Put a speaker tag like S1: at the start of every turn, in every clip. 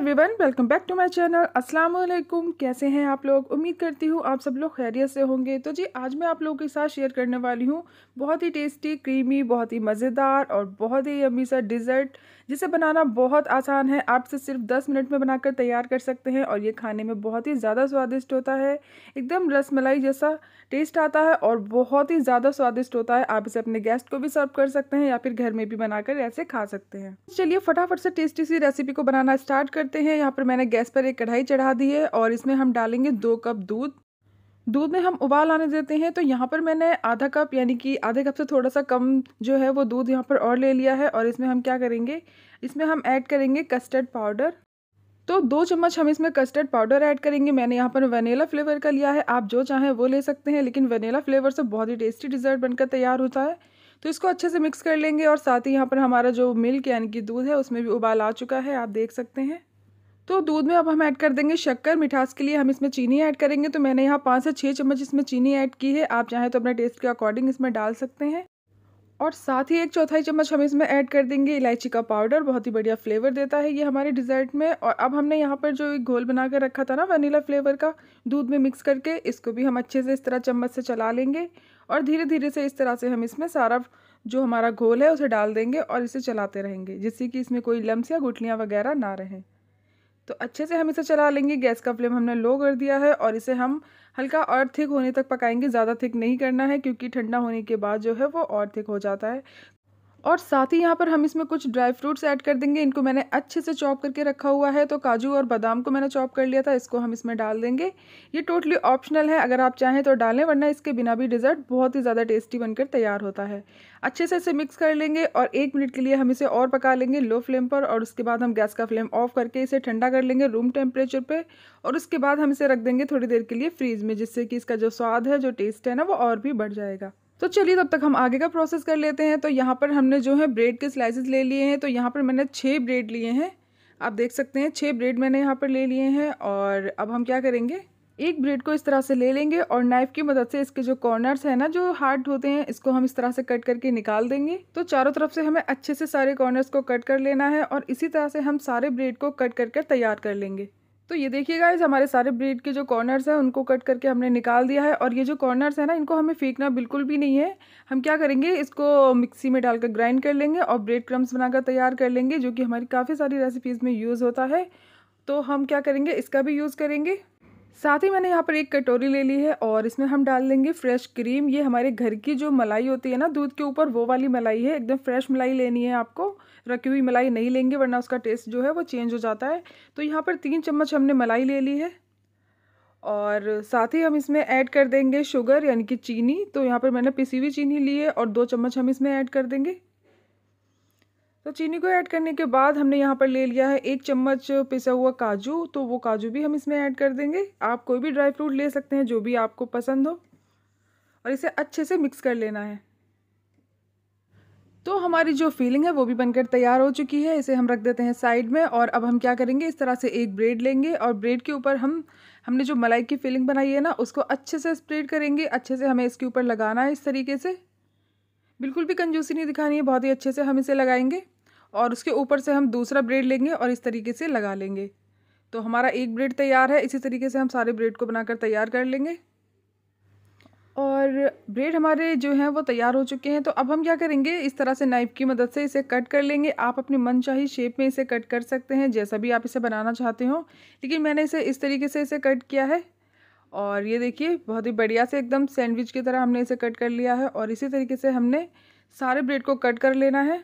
S1: everyone welcome back to my channel अस्सलाम वालेकुम कैसे हैं आप लोग उम्मीद करती हूँ आप सब लोग खैरियत से होंगे तो जी आज मैं आप लोगों के साथ शेयर करने वाली हूँ बहुत ही टेस्टी क्रीमी बहुत ही मज़ेदार और बहुत ही यमी सा डिज़र्ट जिसे बनाना बहुत आसान है आप इसे सिर्फ 10 मिनट में बनाकर तैयार कर सकते हैं और ये खाने में बहुत ही ज़्यादा स्वादिष्ट होता है एकदम रसमलाई जैसा टेस्ट आता है और बहुत ही ज़्यादा स्वादिष्ट होता है आप इसे अपने गेस्ट को भी सर्व कर सकते हैं या फिर घर में भी बनाकर ऐसे खा सकते हैं चलिए फटाफट से टेस्टी सी रेसिपी को बनाना स्टार्ट करते हैं यहाँ पर मैंने गैस पर एक कढ़ाई चढ़ा दी है और इसमें हम डालेंगे दो कप दूध दूध में हम उबाल आने देते हैं तो यहाँ पर मैंने आधा कप यानी कि आधे कप से थोड़ा सा कम जो है वो दूध यहाँ पर और ले लिया है और इसमें हम क्या करेंगे इसमें हम ऐड करेंगे कस्टर्ड पाउडर तो दो चम्मच हम इसमें कस्टर्ड पाउडर ऐड करेंगे मैंने यहाँ पर वनीला फ्लेवर का लिया है आप जो चाहें वो ले सकते हैं लेकिन वनीला फ्लेवर से बहुत ही टेस्टी डिज़र्ट बनकर तैयार होता है तो इसको अच्छे से मिक्स कर लेंगे और साथ ही यहाँ पर हमारा जो मिल्क यानी कि दूध है उसमें भी उबाल आ चुका है आप देख सकते हैं तो दूध में अब हम ऐड कर देंगे शक्कर मिठास के लिए हम इसमें चीनी ऐड करेंगे तो मैंने यहाँ पाँच से छः चम्मच इसमें चीनी ऐड की है आप चाहें तो अपने टेस्ट के अकॉर्डिंग इसमें डाल सकते हैं और साथ ही एक चौथाई चम्मच हम इसमें ऐड कर देंगे इलायची का पाउडर बहुत ही बढ़िया फ्लेवर देता है ये हमारे डिज़र्ट में और अब हमने यहाँ पर जो एक घोल बना कर रखा था ना वनीला फ्लेवर का दूध में मिक्स करके इसको भी हम अच्छे से इस तरह चम्मच से चला लेंगे और धीरे धीरे से इस तरह से हम इसमें सारा जो हमारा घोल है उसे डाल देंगे और इसे चलाते रहेंगे जिससे कि इसमें कोई लम्स या गुटलियाँ वगैरह ना रहें तो अच्छे से हम इसे चला लेंगे गैस का फ्लेम हमने लो कर दिया है और इसे हम हल्का और थिक होने तक पकाएंगे ज़्यादा थिक नहीं करना है क्योंकि ठंडा होने के बाद जो है वो और थिक हो जाता है और साथ ही यहाँ पर हम इसमें कुछ ड्राई फ्रूट्स ऐड कर देंगे इनको मैंने अच्छे से चॉप करके रखा हुआ है तो काजू और बादाम को मैंने चॉप कर लिया था इसको हम इसमें डाल देंगे ये टोटली ऑप्शनल है अगर आप चाहें तो डालें वरना इसके बिना भी डिज़र्ट बहुत ही ज़्यादा टेस्टी बनकर तैयार होता है अच्छे से इसे मिक्स कर लेंगे और एक मिनट के लिए हम इसे और पका लेंगे लो फ्लेम पर और उसके बाद हम गैस का फ्लेम ऑफ करके इसे ठंडा कर लेंगे रूम टेम्परेचर पर और उसके बाद हम इसे रख देंगे थोड़ी देर के लिए फ्रीज में जिससे कि इसका जो स्वाद है जो टेस्ट है ना वो और भी बढ़ जाएगा तो चलिए तब तक हम आगे का प्रोसेस कर लेते हैं तो यहाँ पर हमने जो है ब्रेड के स्लाइसेस ले लिए हैं तो यहाँ पर मैंने छः ब्रेड लिए हैं आप देख सकते हैं छः ब्रेड मैंने यहाँ पर ले लिए हैं और अब हम क्या करेंगे एक ब्रेड को इस तरह से ले लेंगे और नाइफ़ की मदद से इसके जो कॉर्नर्स हैं ना जो हार्ड होते हैं इसको हम इस तरह से कट करके निकाल देंगे तो चारों तरफ से हमें अच्छे से सारे कॉर्नर्स को कट कर लेना है और इसी तरह से हम सारे ब्रेड को कट कर कर तैयार कर लेंगे तो ये देखिएगा इस हमारे सारे ब्रेड के जो कॉर्नर्स हैं उनको कट करके हमने निकाल दिया है और ये जो कॉर्नर्स हैं ना इनको हमें फेंकना बिल्कुल भी नहीं है हम क्या करेंगे इसको मिक्सी में डालकर ग्राइंड कर लेंगे और ब्रेड क्रम्स बनाकर तैयार कर लेंगे जो कि हमारी काफ़ी सारी रेसिपीज़ में यूज़ होता है तो हम क्या करेंगे इसका भी यूज़ करेंगे साथ ही मैंने यहाँ पर एक कटोरी ले ली है और इसमें हम डाल देंगे फ्रेश क्रीम ये हमारे घर की जो मलाई होती है ना दूध के ऊपर वो वाली मलाई है एकदम फ्रेश मलाई लेनी है आपको रखी हुई मलाई नहीं लेंगे वरना उसका टेस्ट जो है वो चेंज हो जाता है तो यहाँ पर तीन चम्मच हमने मलाई ले ली है और साथ ही हम इसमें ऐड कर देंगे शुगर यानी कि चीनी तो यहाँ पर मैंने पिसी हुई चीनी ली है और दो चम्मच हम इसमें ऐड कर देंगे तो चीनी को ऐड करने के बाद हमने यहाँ पर ले लिया है एक चम्मच पिसा हुआ काजू तो वो काजू भी हम इसमें ऐड कर देंगे आप कोई भी ड्राई फ्रूट ले सकते हैं जो भी आपको पसंद हो और इसे अच्छे से मिक्स कर लेना है तो हमारी जो फीलिंग है वो भी बनकर तैयार हो चुकी है इसे हम रख देते हैं साइड में और अब हम क्या करेंगे इस तरह से एक ब्रेड लेंगे और ब्रेड के ऊपर हम हमने जो मलाई की फीलिंग बनाई है ना उसको अच्छे से स्प्रेड करेंगे अच्छे से हमें इसके ऊपर लगाना है इस तरीके से बिल्कुल भी कंजूसी नहीं दिखानी है बहुत ही अच्छे से हम इसे लगाएंगे और उसके ऊपर से हम दूसरा ब्रेड लेंगे और इस तरीके से लगा लेंगे तो हमारा एक ब्रेड तैयार है इसी तरीके से हम सारे ब्रेड को बनाकर तैयार कर लेंगे और ब्रेड हमारे जो हैं वो तैयार हो चुके हैं तो अब हम क्या करेंगे इस तरह से नाइफ़ की मदद से इसे कट कर लेंगे आप अपनी मनचाही शेप में इसे कट कर सकते हैं जैसा भी आप इसे बनाना चाहते हो लेकिन मैंने इसे इस तरीके से इसे कट किया है और ये देखिए बहुत ही बढ़िया से एकदम सैंडविच की तरह हमने इसे कट कर लिया है और इसी तरीके से हमने सारे ब्रेड को कट कर लेना है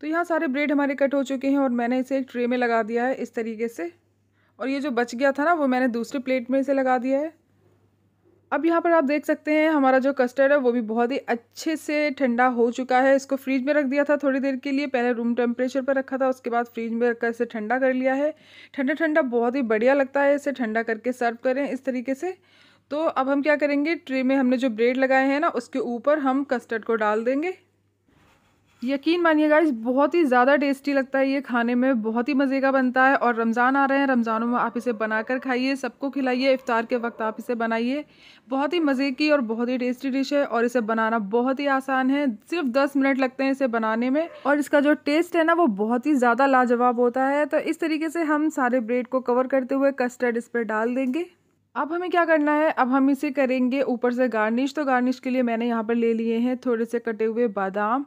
S1: तो यहाँ सारे ब्रेड हमारे कट हो चुके हैं और मैंने इसे एक ट्रे में लगा दिया है इस तरीके से और ये जो बच गया था ना वो मैंने दूसरी प्लेट में इसे लगा दिया है अब यहाँ पर आप देख सकते हैं हमारा जो कस्टर्ड है वो भी बहुत ही अच्छे से ठंडा हो चुका है इसको फ्रिज में रख दिया था थोड़ी देर के लिए पहले रूम टेम्परेचर पर रखा था उसके बाद फ्रिज में रखकर इसे ठंडा कर लिया है ठंडा ठंडा बहुत ही बढ़िया लगता है इसे ठंडा करके सर्व करें इस तरीके से तो अब हम क्या करेंगे ट्रे में हमने जो ब्रेड लगाए हैं ना उसके ऊपर हम कस्टर्ड को डाल देंगे यकीन मानिए गाइस बहुत ही ज़्यादा टेस्टी लगता है ये खाने में बहुत ही मज़े का बनता है और रमज़ान आ रहे हैं रमज़ानों में आप इसे बनाकर खाइए सबको खिलाइए इफ़ार के वक्त आप इसे बनाइए बहुत ही मज़े की और बहुत ही टेस्टी डिश है और इसे बनाना बहुत ही आसान है सिर्फ दस मिनट लगते हैं इसे बनाने में और इसका जो टेस्ट है ना वो बहुत ही ज़्यादा लाजवाब होता है तो इस तरीके से हम सारे ब्रेड को कवर करते हुए कस्टर्ड इस पर डाल देंगे अब हमें क्या करना है अब हम इसे करेंगे ऊपर से गार्निश तो गार्निश के लिए मैंने यहाँ पर ले लिए हैं थोड़े से कटे हुए बादाम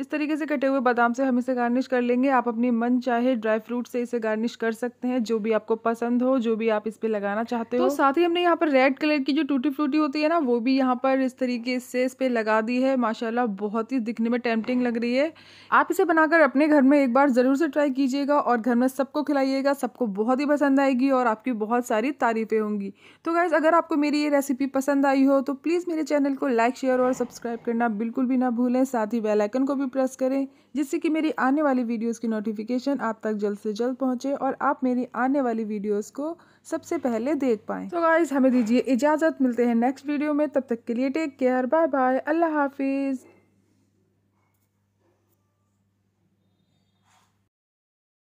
S1: इस तरीके से कटे हुए बादाम से हम इसे गार्निश कर लेंगे आप अपनी मन चाहे ड्राई फ्रूट से इसे गार्निश कर सकते हैं जो भी आपको पसंद हो जो भी आप इस पर लगाना चाहते तो हो साथ ही हमने यहाँ पर रेड कलर की जो टूटी फ्रूटी होती है ना वो भी यहाँ पर इस तरीके से इस पे लगा दी है माशाला बहुत ही दिखने में टेम्पटिंग लग रही है आप इसे बनाकर अपने घर में एक बार ज़रूर से ट्राई कीजिएगा और घर में सबको खिलाइएगा सबको बहुत ही पसंद आएगी और आपकी बहुत सारी तारीफ़ें होंगी तो गाइज़ अगर आपको मेरी ये रेसिपी पसंद आई हो तो प्लीज़ मेरे चैनल को लाइक शेयर और सब्सक्राइब करना बिल्कुल भी ना भूलें साथ ही बेलाइकन को भी भी प्रेस करें जिससे कि मेरी आने वाली वीडियोस की नोटिफिकेशन आप तक जल्द से जल्द पहुंचे और आप मेरी आने वाली वीडियोस को सबसे पहले देख पाएं तो गाइज़ हमें दीजिए इजाज़त मिलते हैं नेक्स्ट वीडियो में तब तक के लिए टेक केयर बाय बाय अल्लाह हाफिज़